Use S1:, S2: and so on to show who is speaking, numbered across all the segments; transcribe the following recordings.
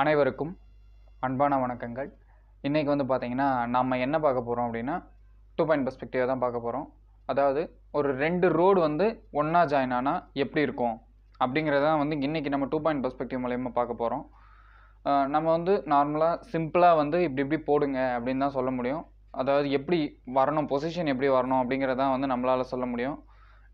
S1: அனைவருக்கும் அன்பான வணக்கங்கள் இன்றைக்கி வந்து பார்த்திங்கன்னா நம்ம என்ன பார்க்க போகிறோம் அப்படின்னா டூ பாயிண்ட் பர்ஸ்பெக்டிவாக தான் பார்க்க போகிறோம் அதாவது ஒரு ரெண்டு ரோடு வந்து ஒன்றா ஜாயின் ஆனால் எப்படி இருக்கும் அப்படிங்கிறதான் வந்து இன்றைக்கி நம்ம டூ பாயிண்ட் பர்ஸ்பெக்டிவ் மூலயமா பார்க்க போகிறோம் நம்ம வந்து நார்மலாக சிம்பிளாக வந்து இப்படி இப்படி போடுங்க அப்படின்னு தான் சொல்ல முடியும் அதாவது எப்படி வரணும் பொசிஷன் எப்படி வரணும் அப்படிங்கிறதான் வந்து நம்மளால் சொல்ல முடியும்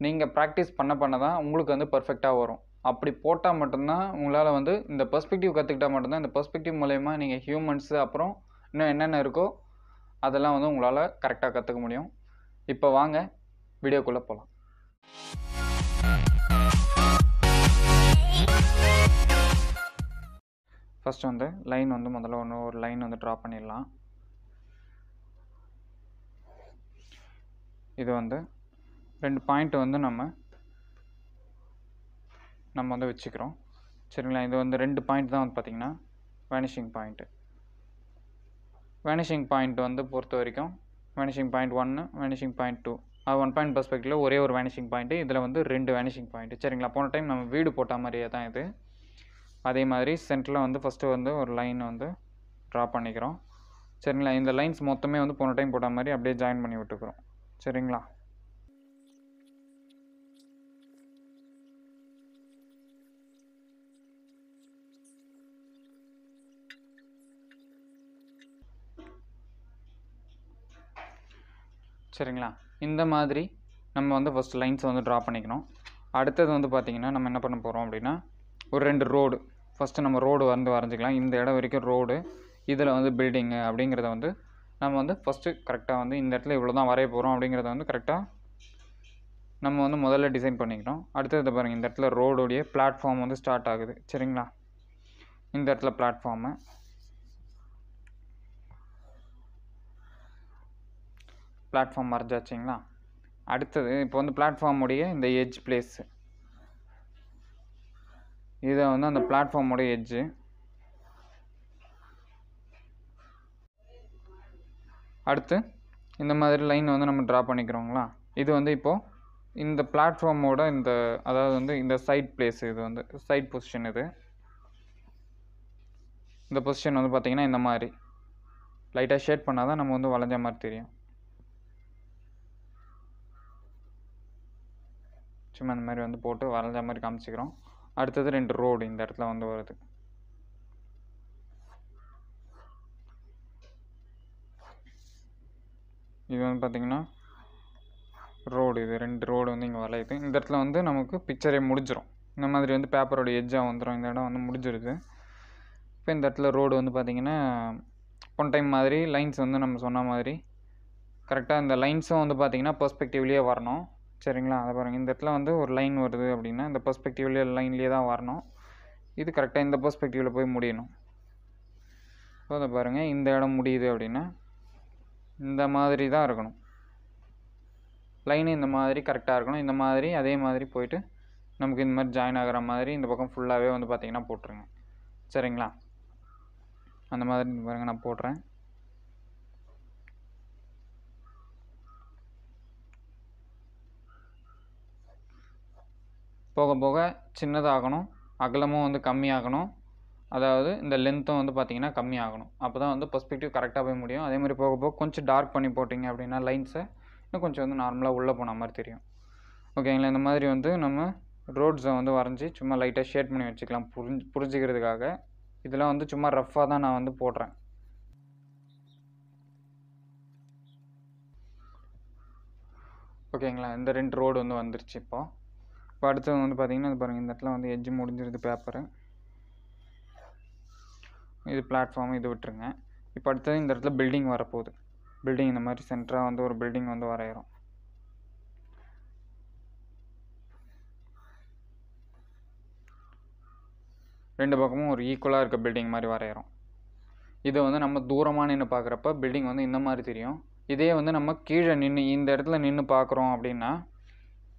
S1: நீங்கள் ப்ராக்டிஸ் பண்ண பண்ண தான் உங்களுக்கு வந்து பர்ஃபெக்டாக வரும் அப்படி போட்டால் மட்டும்தான் உங்களால் வந்து இந்த பெர்ஸ்பெக்டிவ் கற்றுக்கிட்டால் மட்டும்தான் இந்த பெர்ஸ்பெக்டிவ் மூலயமா நீங்கள் ஹியூமன்ஸு அப்புறம் இன்னும் என்னென்ன இருக்கோ அதெல்லாம் வந்து உங்களால் கரெக்டாக கற்றுக்க முடியும் இப்போ வாங்க வீடியோக்குள்ளே போகலாம் ஃபஸ்ட் வந்து லைன் வந்து முதல்ல ஒன்று ஒரு லைன் வந்து ட்ரா பண்ணிடலாம் இது வந்து ரெண்டு பாயிண்ட் வந்து நம்ம நம்ம வந்து வச்சுக்கிறோம் சரிங்களா இது வந்து ரெண்டு பாயிண்ட் தான் வந்து பார்த்திங்கன்னா வேனிஷிங் பாயிண்ட்டு வேனிஷிங் பாயிண்ட் வந்து பொறுத்த வரைக்கும் வேனிஷிங் பாயிண்ட் ஒன்று வேனிஷிங் பாயிண்ட் டூ அது ஒன் பாயிண்ட் பர்ஸ்பெக்டிவில் ஒரே ஒரு வேனிஷிங் பாயிண்ட்டு இதில் வந்து ரெண்டு வேனிஷிங் பாயிண்ட்டு சரிங்களா போன டைம் நம்ம வீடு போட்ட மாதிரியே தான் இது அதே மாதிரி சென்டரில் வந்து ஃபஸ்ட்டு வந்து ஒரு லைன் வந்து ட்ரா பண்ணிக்கிறோம் சரிங்களா இந்த லைன்ஸ் மொத்தமே வந்து போன டைம் போட்ட மாதிரி அப்படியே ஜாயின் பண்ணி விட்டுக்கிறோம் சரிங்களா சரிங்களா இந்த மாதிரி நம்ம வந்து ஃபஸ்ட் லைன்ஸை வந்து ட்ரா பண்ணிக்கணும் அடுத்தது வந்து பார்த்திங்கன்னா நம்ம என்ன பண்ண போகிறோம் அப்படின்னா ஒரு ரெண்டு ரோடு ஃபஸ்ட்டு நம்ம ரோடு வந்து வரைஞ்சிக்கலாம் இந்த இடம் வரைக்கும் ரோடு இதில் வந்து பில்டிங்கு அப்படிங்கிறத வந்து நம்ம வந்து ஃபஸ்ட்டு கரெக்டாக வந்து இந்த இடத்துல இவ்வளோ தான் வரைய போகிறோம் அப்படிங்கிறத வந்து கரெக்டாக நம்ம வந்து முதல்ல டிசைன் பண்ணிக்கிறோம் அடுத்தது பாருங்கள் இந்த இடத்துல ரோடுடைய பிளாட்ஃபார்ம் வந்து ஸ்டார்ட் ஆகுது சரிங்களா இந்த இடத்துல பிளாட்ஃபார்மு பிளாட்ஃபார்ம் மறைஞ்சாச்சுங்களா அடுத்தது இப்போ வந்து பிளாட்ஃபார்முடைய இந்த எஜ் பிளேஸு இதை வந்து அந்த பிளாட்ஃபார்முடைய எஜ்ஜு அடுத்து இந்த மாதிரி லைன் வந்து நம்ம ட்ரா பண்ணிக்கிறோங்களா இது வந்து இப்போது இந்த பிளாட்ஃபார்மோட இந்த அதாவது வந்து இந்த சைட் பிளேஸ் இது வந்து சைட் பொசிஷன் இது இந்த பொசிஷன் வந்து பார்த்திங்கன்னா இந்த மாதிரி லைட்டாக ஷேட் பண்ணால் தான் நம்ம வந்து வளைஞ்ச மாதிரி தெரியும் சும்மா இந்த மாதிரி வந்து போட்டு வரைஞ்ச மாதிரி காமிச்சிக்கிறோம் அடுத்தது ரெண்டு ரோடு இந்த இடத்துல வந்து வருது இது வந்து பார்த்திங்கன்னா ரோடு இது ரெண்டு ரோடு வந்து இங்கே வளையுது இந்த இடத்துல வந்து நமக்கு பிக்சரே முடிஞ்சிடும் இந்த மாதிரி வந்து பேப்பரோட எஜ்ஜாக வந்துடும் இந்த இடம் வந்து முடிஞ்சிருது இப்போ இந்த இடத்துல ரோடு வந்து பார்த்திங்கன்னா ஒன் டைம் மாதிரி லைன்ஸ் வந்து நம்ம சொன்ன மாதிரி கரெக்டாக இந்த லைன்ஸும் வந்து பார்த்திங்கன்னா பெர்ஸ்பெக்டிவ்லேயே வரணும் சரிங்களா அதை பாருங்கள் இந்த இடத்துல வந்து ஒரு லைன் வருது அப்படின்னா இந்த பர்ஸ்பெக்டிவ்லேயே லைன்லேயே தான் வரணும் இது கரெக்டாக இந்த பர்ஸ்பெக்டிவில் போய் முடியணும் ஸோ அதை பாருங்கள் இந்த இடம் முடியுது அப்படின்னா இந்த மாதிரி தான் இருக்கணும் லைன் இந்த மாதிரி கரெக்டாக இருக்கணும் இந்த மாதிரி அதே மாதிரி போயிட்டு நமக்கு இந்த மாதிரி ஜாயின் ஆகிற மாதிரி இந்த பக்கம் ஃபுல்லாகவே வந்து பார்த்திங்கன்னா போட்டுருங்க சரிங்களா அந்த மாதிரி பாருங்கள் நான் போடுறேன் போக போக சின்னதாகணும் அகலமும் வந்து கம்மியாகணும் அதாவது இந்த லென்த்தும் வந்து பார்த்திங்கன்னா கம்மியாகணும் அப்போ தான் வந்து பர்ஸ்பெக்டிவ் கரெக்டாக போய் முடியும் அதே மாதிரி போக போக கொஞ்சம் டார்க் பண்ணி போட்டிங்க அப்படின்னா லைன்ஸை இன்னும் கொஞ்சம் வந்து நார்மலாக உள்ளே போன மாதிரி தெரியும் ஓகேங்களா இந்த மாதிரி வந்து நம்ம ரோட்ஸை வந்து வரைஞ்சி சும்மா லைட்டாக ஷேட் பண்ணி வச்சுக்கலாம் புரிஞ்சு புரிஞ்சுக்கிறதுக்காக இதெல்லாம் வந்து சும்மா ரஃப்பாக தான் நான் வந்து போடுறேன் ஓகேங்களா இந்த ரெண்டு ரோடு வந்து வந்துருச்சு இப்போது இப்போ அடுத்தது வந்து பார்த்திங்கன்னா இது பாருங்கள் இந்த இடத்துல வந்து எஜ்ஜு முடிஞ்சிருது பேப்பரு இது பிளாட்ஃபார்ம் இது விட்டுருங்க இப்போ அடுத்தது இந்த இடத்துல பில்டிங் வரப்போகுது பில்டிங் இந்த மாதிரி சென்டராக வந்து ஒரு பில்டிங் வந்து வரைகிறோம் ரெண்டு பக்கமும் ஒரு ஈக்குவலாக இருக்க பில்டிங் மாதிரி வரைகிறோம் இதை வந்து நம்ம தூரமாக நின்று பார்க்குறப்ப பில்டிங் வந்து இந்த மாதிரி தெரியும் இதே வந்து நம்ம கீழே நின்று இந்த இடத்துல நின்று பார்க்குறோம் அப்படின்னா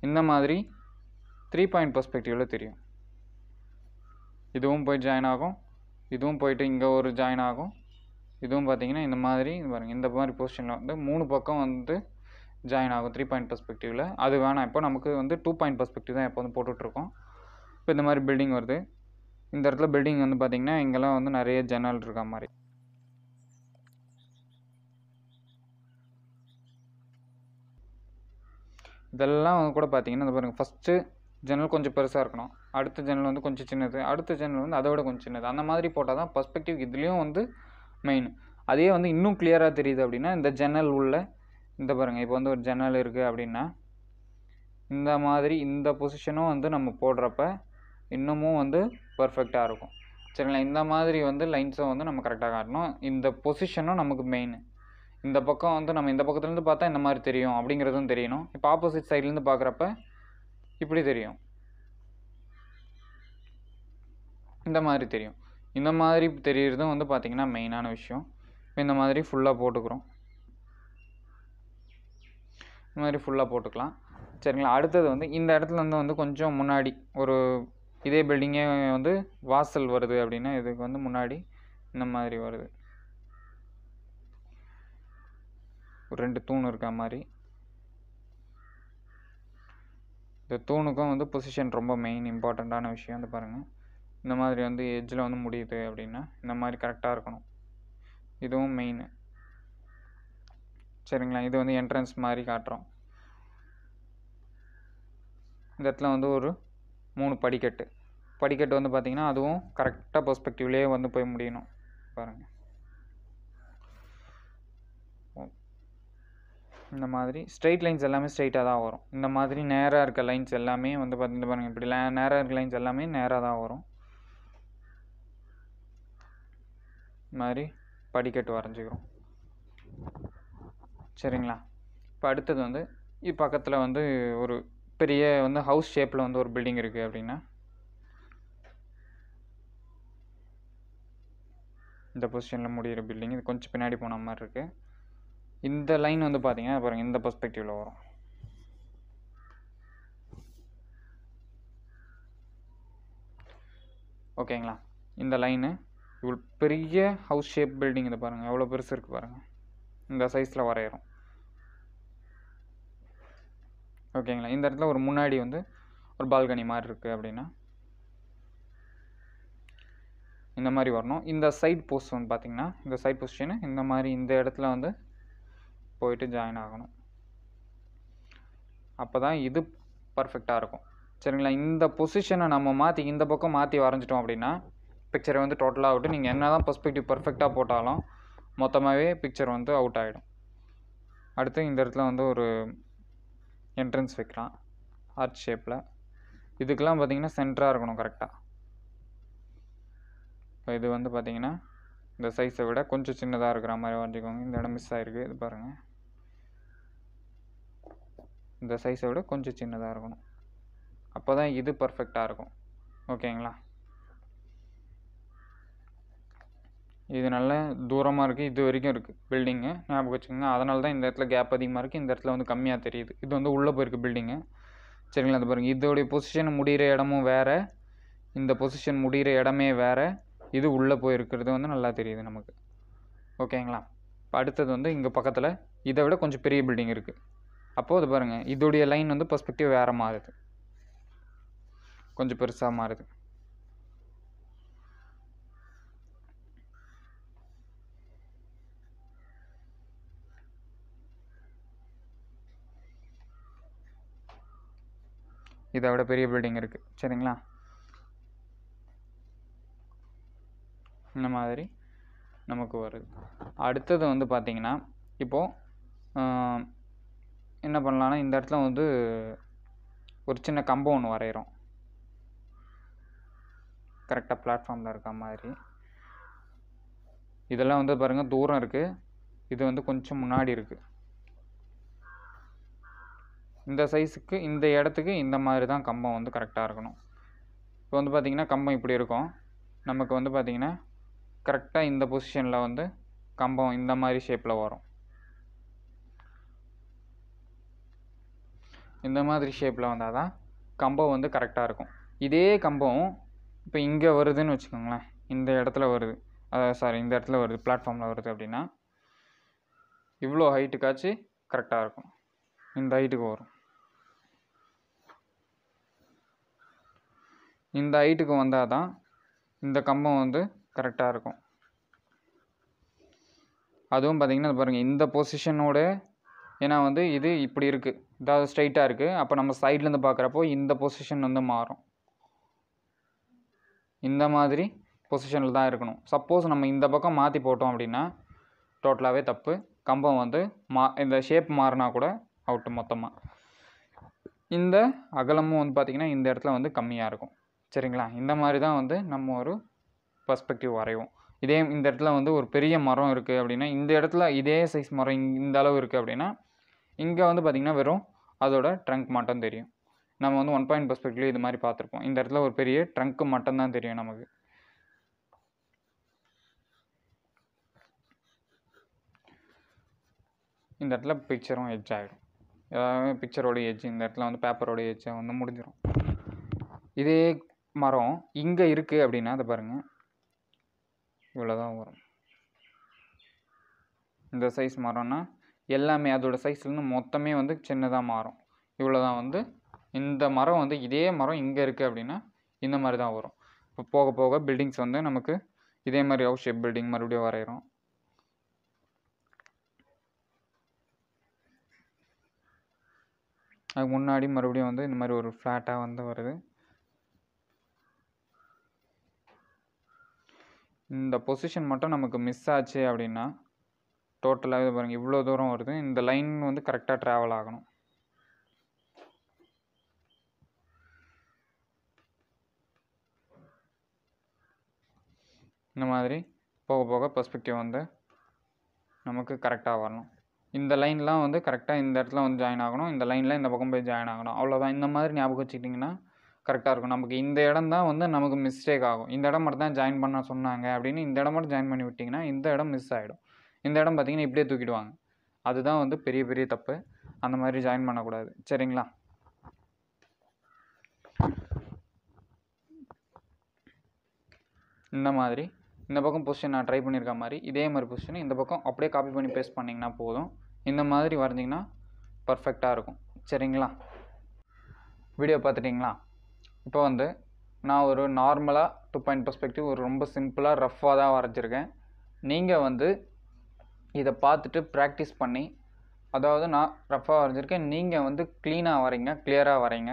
S1: இந்த மாதிரி த்ரீ பாயிண்ட் பர்ஸ்பெக்டிவில் தெரியும் இதுவும் போய் ஜாயின் ஆகும் இதுவும் போயிட்டு இங்கே ஒரு ஜாயின் ஆகும் இதுவும் பார்த்தீங்கன்னா இந்த மாதிரி பாருங்கள் இந்த மாதிரி பொசிஷனில் வந்து மூணு பக்கம் வந்து ஜாயின் ஆகும் த்ரீ பாயிண்ட் பர்ஸ்பெக்டிவில் அது வேணாம் இப்போ நமக்கு வந்து டூ பாயிண்ட் பர்ஸ்பெக்டிவ் தான் எப்போ வந்து போட்டுட்ருக்கோம் இப்போ இந்த மாதிரி பில்டிங் வருது இந்த இடத்துல பில்டிங் வந்து பார்த்திங்கன்னா இங்கெல்லாம் வந்து நிறைய ஜன்னல் இருக்க மாதிரி இதெல்லாம் வந்து கூட பார்த்தீங்கன்னா பாருங்கள் ஃபஸ்ட்டு ஜன்னல் கொஞ்சம் பெருசாக இருக்கணும் அடுத்த ஜன்னல் வந்து கொஞ்சம் சின்னது அடுத்த ஜன்னல் வந்து அதை விட கொஞ்சம் சின்னது அந்த மாதிரி போட்டால் தான் பர்ஸ்பெக்டிவ் இதுலேயும் வந்து மெயின் அதே வந்து இன்னும் கிளியராக தெரியுது அப்படின்னா இந்த ஜன்னல் உள்ள இந்த பாருங்கள் இப்போ வந்து ஒரு ஜன்னல் இருக்குது அப்படின்னா இந்த மாதிரி இந்த பொசிஷனும் வந்து நம்ம போடுறப்ப இன்னமும் வந்து பர்ஃபெக்டாக இருக்கும் சரிங்களா இந்த மாதிரி வந்து லைன்ஸை வந்து நம்ம கரெக்டாக காட்டணும் இந்த பொசிஷனும் நமக்கு மெயின் இந்த பக்கம் வந்து நம்ம இந்த பக்கத்துலேருந்து பார்த்தா இந்த மாதிரி தெரியும் அப்படிங்கிறதும் தெரியணும் இப்போ ஆப்போசிட் சைட்லேருந்து பார்க்குறப்ப இப்படி தெரியும் இந்த மாதிரி தெரியும் இந்த மாதிரி தெரியறதும் வந்து பார்த்திங்கன்னா மெயினான விஷயம் இந்த மாதிரி ஃபுல்லாக போட்டுக்கிறோம் இந்த மாதிரி ஃபுல்லாக போட்டுக்கலாம் சரிங்களா அடுத்தது வந்து இந்த இடத்துலேருந்து வந்து கொஞ்சம் முன்னாடி ஒரு இதே பில்டிங்கே வந்து வாசல் வருது அப்படின்னா இதுக்கு வந்து முன்னாடி இந்த மாதிரி வருது ஒரு ரெண்டு தூண் இருக்க மாதிரி இந்த தூணுக்கும் வந்து பொசிஷன் ரொம்ப மெயின் இம்பார்ட்டண்ட்டான விஷயம் வந்து பாருங்கள் இந்த மாதிரி வந்து எஜ்ஜில் வந்து முடியுது அப்படின்னா இந்த மாதிரி கரெக்டாக இருக்கணும் இதுவும் மெயின் சரிங்களா இது வந்து என்ட்ரன்ஸ் மாதிரி காட்டுறோம் இந்த இடத்துல வந்து ஒரு மூணு படிக்கட்டு படிக்கட்டு வந்து பார்த்திங்கன்னா அதுவும் கரெக்டாக பர்ஸ்பெக்டிவ்லேயே வந்து போய் முடியணும் பாருங்கள் இந்த மாதிரி ஸ்ட்ரெயிட் லைன்ஸ் எல்லாமே ஸ்ட்ரெயிட்டாக தான் வரும் இந்த மாதிரி நேராக இருக்க லைன்ஸ் எல்லாமே வந்து பார்த்துட்டு பாருங்கள் இப்படி நேராக இருக்க லைன்ஸ் எல்லாமே நேராக தான் வரும் இந்த மாதிரி படிக்கட்டு வரைஞ்சிக்கிறோம் சரிங்களா இப்போ அடுத்தது வந்து பக்கத்தில் வந்து ஒரு பெரிய வந்து ஹவுஸ் ஷேப்பில் வந்து ஒரு பில்டிங் இருக்குது அப்படின்னா இந்த பொசிஷனில் முடிகிற பில்டிங் இது கொஞ்சம் பின்னாடி போன மாதிரி இருக்குது இந்த லைன் வந்து பார்த்தீங்கன்னா பாருங்கள் இந்த பர்ஸ்பெக்டிவில் வரும் ஓகேங்களா இந்த லைனு இவ்வளோ பெரிய ஹவுஸ் ஷேப் பில்டிங் இதை பாருங்கள் எவ்வளோ பெருசு இருக்குது பாருங்கள் இந்த சைஸில் வரையிறோம் ஓகேங்களா இந்த இடத்துல ஒரு முன்னாடி வந்து ஒரு பால்கனி மாதிரி இருக்குது அப்படின்னா இந்த மாதிரி வரணும் இந்த சைட் போஸ்ட் வந்து பார்த்திங்கன்னா இந்த சைட் பொசிஷனு இந்த மாதிரி இந்த இடத்துல வந்து போயிட்டு ஜாயின் ஆகணும் அப்போ தான் இது பர்ஃபெக்டாக இருக்கும் சரிங்களா இந்த பொசிஷனை நம்ம மாற்றி இந்த பக்கம் மாற்றி வரைஞ்சிட்டோம் அப்படின்னா பிக்சரை வந்து டோட்டலாக அவுட்டு நீங்கள் என்ன தான் பர்ஸ்பெக்டிவ் பர்ஃபெக்டாக போட்டாலும் மொத்தமாகவே பிக்சர் வந்து அவுட் ஆகிடும் அடுத்து இந்த இடத்துல வந்து ஒரு என்ட்ரன்ஸ் வைக்கலாம் ஆர்ட் ஷேப்பில் இதுக்கெலாம் பார்த்திங்கன்னா சென்டராக இருக்கணும் கரெக்டாக இப்போ இது வந்து பார்த்திங்கன்னா இந்த சைஸை விட கொஞ்சம் சின்னதாக இருக்கிற மாதிரி வரைஞ்சிக்கோங்க இந்த இடம் மிஸ் ஆகிருக்கு இது பாருங்கள் இந்த சைஸை விட கொஞ்சம் சின்னதாக இருக்கணும் அப்போ தான் இது பர்ஃபெக்டாக இருக்கும் ஓகேங்களா இது நல்ல தூரமாக இருக்குது இது வரைக்கும் இருக்குது பில்டிங்கு ஞாபகம் வச்சுக்கோங்க அதனால தான் இந்த இடத்துல கேப் அதிகமாக இருக்குது இந்த இடத்துல வந்து கம்மியாக தெரியுது இது வந்து உள்ளே போயிருக்கு பில்டிங்கு சரிங்களா அது பாருங்கள் இதோடைய பொசிஷன் முடிகிற இடமும் வேறு இந்த பொசிஷன் முடிகிற இடமே வேறு இது உள்ளே போயிருக்கிறது வந்து நல்லா தெரியுது நமக்கு ஓகேங்களா இப்போ அடுத்தது வந்து இங்கே பக்கத்தில் இதை விட கொஞ்சம் பெரிய பில்டிங் இருக்குது அப்போது அது பாருங்கள் இதோடைய லைன் வந்து பர்ஸ்பெக்டிவ் வேறு மாறுது கொஞ்சம் பெருசாக மாறுது இதை விட பெரிய பில்டிங் இருக்குது சரிங்களா இந்த மாதிரி நமக்கு வருது அடுத்தது வந்து பார்த்தீங்கன்னா இப்போது என்ன பண்ணலான்னா இந்த இடத்துல வந்து ஒரு சின்ன கம்பம் ஒன்று வரைகிறோம் கரெக்டாக பிளாட்ஃபார்மில் இருக்க மாதிரி இதெல்லாம் வந்து பாருங்கள் தூரம் இருக்குது இது வந்து கொஞ்சம் முன்னாடி இருக்குது இந்த சைஸுக்கு இந்த இடத்துக்கு இந்த மாதிரி தான் கம்பம் வந்து கரெக்டாக இருக்கணும் இப்போ வந்து பார்த்திங்கன்னா கம்பம் இப்படி இருக்கும் நமக்கு வந்து பார்த்திங்கன்னா கரெக்டாக இந்த பொசிஷனில் வந்து கம்பம் இந்த மாதிரி ஷேப்பில் வரும் இந்த மாதிரி ஷேப்பில் வந்தால் தான் கம்பம் வந்து கரெக்டாக இருக்கும் இதே கம்பம் இப்போ இங்கே வருதுன்னு வச்சுக்கோங்களேன் இந்த இடத்துல வருது அதாவது சாரி இந்த இடத்துல வருது பிளாட்ஃபார்மில் வருது அப்படின்னா இவ்வளோ ஹைட்டுக்காச்சு கரெக்டாக இருக்கும் இந்த ஹைட்டுக்கு வரும் இந்த ஹைட்டுக்கு வந்தால் தான் இந்த கம்பம் வந்து கரெக்டாக இருக்கும் அதுவும் பார்த்திங்கன்னா பாருங்கள் இந்த பொசிஷனோட ஏன்னா வந்து இது இப்படி இருக்குது இதாவது ஸ்ட்ரைட்டாக இருக்குது அப்போ நம்ம சைட்லேருந்து பார்க்குறப்போ இந்த பொசிஷன் வந்து மாறும் இந்த மாதிரி பொசிஷனில் தான் இருக்கணும் சப்போஸ் நம்ம இந்த பக்கம் மாற்றி போட்டோம் அப்படின்னா டோட்டலாகவே தப்பு கம்பம் வந்து மா இந்த ஷேப் மாறினா கூட அவுட்டு மொத்தமாக இந்த அகலமும் வந்து பார்த்திங்கன்னா இந்த இடத்துல வந்து கம்மியாக இருக்கும் சரிங்களா இந்த மாதிரி தான் வந்து நம்ம ஒரு பர்ஸ்பெக்டிவ் வரைவோம் இதே இந்த இடத்துல வந்து ஒரு பெரிய மரம் இருக்குது அப்படின்னா இந்த இடத்துல இதே சைஸ் மரம் இந்த அளவு இருக்குது அப்படின்னா இங்கே வந்து பார்த்திங்கன்னா வெறும் அதோட ட்ரங்க் மட்டும் தெரியும் நம்ம வந்து ஒன் பாயிண்ட் பர்ஸ்பெக்டிவ்ல இது மாதிரி பார்த்துருப்போம் இந்த இடத்துல ஒரு பெரிய மட்டும் மட்டும்தான் தெரியும் நமக்கு இந்த இடத்துல பிக்சரும் எஜ் ஆகிடும் எதாவது பிக்சரோட எட்ஜ் இந்த இடத்துல வந்து பேப்பரோட எட்ஜை வந்து முடிஞ்சிடும் இதே மரம் இங்கே இருக்குது அப்படின்னா அதை பாருங்கள் இவ்வளோதான் வரும் இந்த சைஸ் மரம்னா எல்லாமே அதோடய சைஸ்லேருந்து மொத்தமே வந்து சின்னதாக மாறும் இவ்வளோ தான் வந்து இந்த மரம் வந்து இதே மரம் இங்கே இருக்குது அப்படின்னா இந்த மாதிரி தான் வரும் இப்போ போக போக பில்டிங்ஸ் வந்து நமக்கு இதே மாதிரி ஹவுஸ் ஷேப் பில்டிங் மறுபடியும் வரைகிறோம் அதுக்கு முன்னாடி மறுபடியும் வந்து இந்த மாதிரி ஒரு ஃப்ளாட்டாக வந்து வருது இந்த பொசிஷன் மட்டும் நமக்கு மிஸ் ஆச்சு அப்படின்னா டோட்டலாக இது பாருங்கள் இவ்வளோ தூரம் வருது இந்த லைன் வந்து கரெக்டாக ட்ராவல் ஆகணும் இந்த மாதிரி போக போக பர்ஸ்பெக்டிவ் வந்து நமக்கு கரெக்டாக வரணும் இந்த லைன்லாம் வந்து கரெக்டாக இந்த இடத்துல வந்து ஜாயின் ஆகணும் இந்த லைனில் இந்த பக்கம் போய் ஜாயின் ஆகணும் அவ்வளோதான் இந்த மாதிரி ஞாபகம் வச்சுக்கிட்டிங்கன்னா கரெக்டாக இருக்கும் நமக்கு இந்த இடம் தான் வந்து நமக்கு மிஸ்டேக் ஆகும் இந்த இடம் மட்டும் தான் ஜாயின் பண்ண சொன்னாங்க அப்படின்னு இந்த இடம் மட்டும் ஜாயின் பண்ணி விட்டிங்கன்னா இந்த இடம் மிஸ் ஆகிடும் இந்த இடம் பார்த்திங்கன்னா இப்படியே தூக்கிடுவாங்க அதுதான் வந்து பெரிய பெரிய தப்பு அந்த மாதிரி ஜாயின் பண்ணக்கூடாது சரிங்களா இந்த மாதிரி இந்த பக்கம் பொசிஷன் நான் ட்ரை பண்ணியிருக்க மாதிரி இதே மாதிரி பொசிஷன் இந்த பக்கம் அப்படியே காப்பி பண்ணி பேஸ்ட் பண்ணிங்கன்னா போதும் இந்த மாதிரி வரைஞ்சிங்கன்னா பர்ஃபெக்டாக இருக்கும் சரிங்களா வீடியோ பார்த்துட்டிங்களா இப்போ வந்து நான் ஒரு நார்மலாக டூ பாயிண்ட் பர்ஸ்பெக்டிவ் ஒரு ரொம்ப சிம்பிளாக ரஃப்பாக தான் வரைஞ்சிருக்கேன் நீங்கள் வந்து இதை பார்த்துட்டு ப்ராக்டிஸ் பண்ணி அதாவது நான் ரஃபாக வரைஞ்சிருக்கேன் நீங்கள் வந்து க்ளீனாக வரீங்க கிளியராக வரீங்க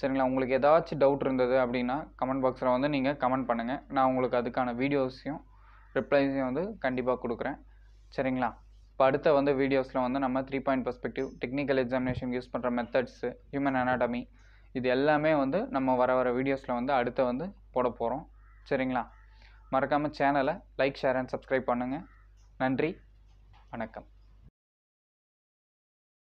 S1: சரிங்களா உங்களுக்கு ஏதாச்சும் டவுட் இருந்தது அப்படின்னா கமெண்ட் பாக்ஸில் வந்து நீங்கள் கமெண்ட் பண்ணுங்கள் நான் உங்களுக்கு அதுக்கான வீடியோஸையும் ரிப்ளைஸையும் வந்து கண்டிப்பாக கொடுக்குறேன் சரிங்களா இப்போ அடுத்த வந்து வீடியோஸில் வந்து நம்ம three point perspective technical examination use பண்ணுற மெத்தட்ஸு ஹியூமன் அனாடமி இது எல்லாமே வந்து நம்ம வர வர வீடியோஸில் வந்து அடுத்த வந்து போட போகிறோம் சரிங்களா மறக்காமல் சேனலை லைக் ஷேர் அண்ட் சப்ஸ்கிரைப் பண்ணுங்கள் நன்றி வணக்கம்